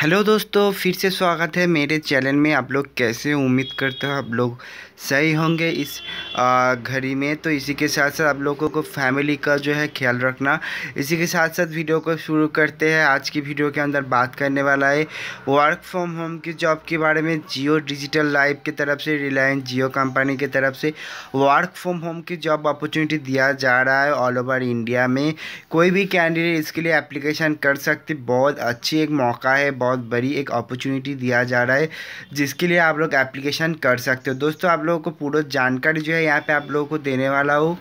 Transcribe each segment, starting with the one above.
hello दोस्तों फिर से स्वागत है मेरे चैनल में आप लोग कैसे उम्मीद करते हो आप लोग सही होंगे इस घड़ी में तो इसी के साथ साथ आप लोगों को फैमिली का जो है ख्याल रखना इसी के साथ साथ वीडियो को शुरू करते हैं आज की वीडियो के अंदर बात करने वाला है वर्क फ्रॉम होम की जॉब के बारे में जियो डिजिटल लाइफ की तरफ से रिलायंस जियो कंपनी की तरफ से वर्क फ्रॉम होम की जॉब अपॉर्चुनिटी दिया जा रहा है ऑल ओवर इंडिया में कोई भी कैंडिडेट इसके लिए एप्लीकेशन कर सकते बहुत अच्छी एक मौका है बहुत बड़ी एक अपॉर्चुनिटी दिया जा रहा है जिसके लिए आप लोग एप्लीकेशन कर सकते हो दोस्तों आप लोगों को पूरा जानकारी जो है यहाँ पे आप लोगों को देने वाला हूँ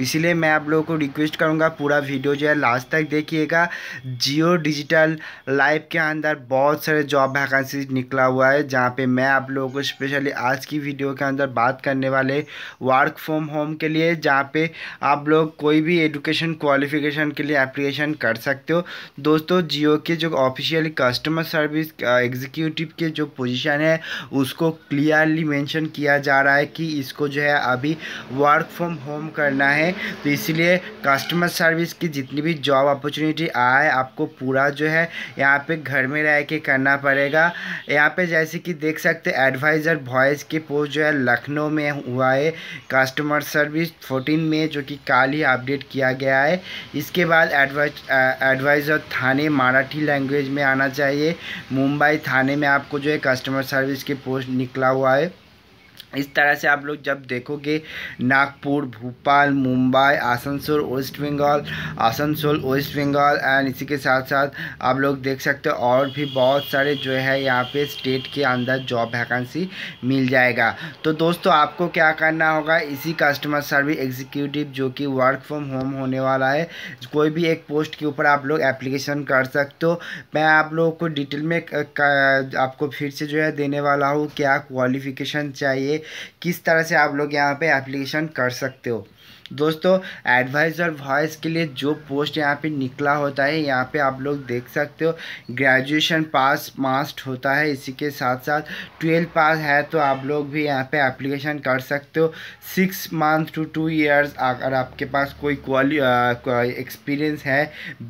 इसीलिए मैं आप लोगों को रिक्वेस्ट करूँगा पूरा वीडियो जो है लास्ट तक देखिएगा जियो डिजिटल लाइफ के अंदर बहुत सारे जॉब वैकेंसी निकला हुआ है जहाँ पे मैं आप लोगों को स्पेशली आज की वीडियो के अंदर बात करने वाले वर्क फ्रॉम होम के लिए जहाँ पे आप लोग कोई भी एजुकेशन क्वालिफिकेशन के लिए एप्लीकेशन कर सकते हो दोस्तों जियो के जो ऑफिशियल कस्टमर सर्विस एग्जीक्यूटिव के जो पोजिशन है उसको क्लियरली मैंशन किया जा रहा है कि इसको जो है अभी वर्क फ्रॉम होम करना है हैं तो इसीलिए कस्टमर सर्विस की जितनी भी जॉब अपॉर्चुनिटी आए आपको पूरा जो है यहाँ पे घर में रह के करना पड़ेगा यहाँ पे जैसे कि देख सकते एडवाइज़र वॉयस की पोस्ट जो है लखनऊ में हुआ है कस्टमर सर्विस फोर्टीन में जो कि काल ही अपडेट किया गया है इसके बाद एडवाइज़र थाने मराठी लैंग्वेज में आना चाहिए मुंबई थाने में आपको जो है कस्टमर सर्विस की पोस्ट निकला हुआ है इस तरह से आप लोग जब देखोगे Nagpur Bhopal Mumbai Asansol west Bengal Asansol west Bengal and इसी के साथ साथ आप लोग देख सकते हो और भी बहुत सारे जो है यहाँ पे स्टेट के अंदर जॉब वैकेंसी मिल जाएगा तो दोस्तों आपको क्या करना होगा इसी कस्टमर सर्विस एग्जीक्यूटिव जो कि वर्क फ्रॉम होम होने वाला है कोई भी एक पोस्ट के ऊपर आप लोग एप्लीकेशन कर सकते हो मैं आप लोगों को डिटेल में आपको फिर से जो है देने वाला हूँ क्या क्वालिफिकेशन चाहिए बताइए किस तरह से आप लोग यहाँ पे एप्लीकेशन कर सकते हो दोस्तों एडवाइज़र वॉइस के लिए जो पोस्ट यहाँ पे निकला होता है यहाँ पे आप लोग देख सकते हो ग्रेजुएशन पास मास्ट होता है इसी के साथ साथ ट्वेल्थ पास है तो आप लोग भी यहाँ पे एप्लीकेशन कर सकते हो six month to two years अगर आपके पास कोई क्वाली एक्सपीरियंस है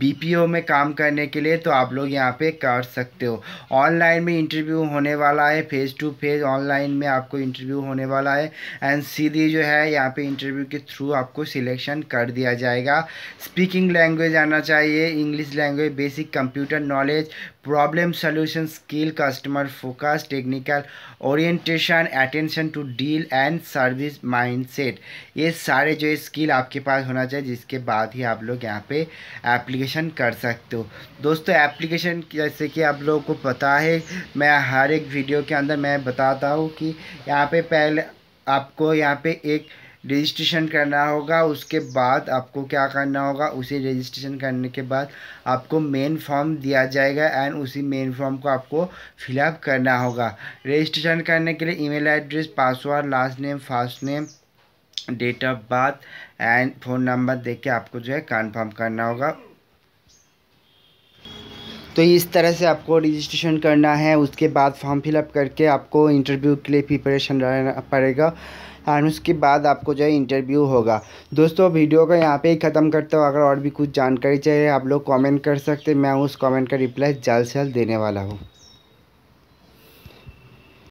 बीपीओ में काम करने के लिए तो आप लोग यहाँ पर कर सकते हो ऑनलाइन में इंटरव्यू होने वाला है फेस टू फेस ऑनलाइन में आपको इंटरव्यू होने वाला है एंड सीधी जो है यहाँ पर इंटरव्यू के थ्रू थ्रू आपको सिलेक्शन कर दिया जाएगा स्पीकिंग लैंग्वेज आना चाहिए English language basic computer knowledge problem solution skill customer focus technical orientation attention to deal and service mindset ये सारे जो स्किल आपके पास होना चाहिए जिसके बाद ही आप लोग यहाँ पे एप्लीकेशन कर सकते हो दोस्तों एप्लीकेशन जैसे कि आप लोगों को पता है मैं हर एक वीडियो के अंदर मैं बताता हूँ कि यहाँ पे पहले आपको यहाँ पे एक रजिस्ट्रेशन करना होगा उसके बाद आपको क्या करना होगा उसी रजिस्ट्रेशन करने के बाद आपको मेन फॉर्म दिया जाएगा एंड उसी मेन फॉर्म को आपको फिलअप करना होगा रजिस्ट्रेशन करने के लिए email address password last name first name date of birth and phone number देके आपको जो है कन्फर्म करना होगा तो इस तरह से आपको रजिस्ट्रेशन करना है उसके बाद फॉर्म फिलअप करके आपको इंटरव्यू के लिए प्रिपरेशन रहना पड़ेगा और उसके बाद आपको जो है इंटरव्यू होगा दोस्तों वीडियो का यहाँ पे ही ख़त्म करता हूँ अगर और भी कुछ जानकारी चाहिए आप लोग कमेंट कर सकते मैं उस कमेंट का रिप्लाई जल्द से जल्द देने वाला हूँ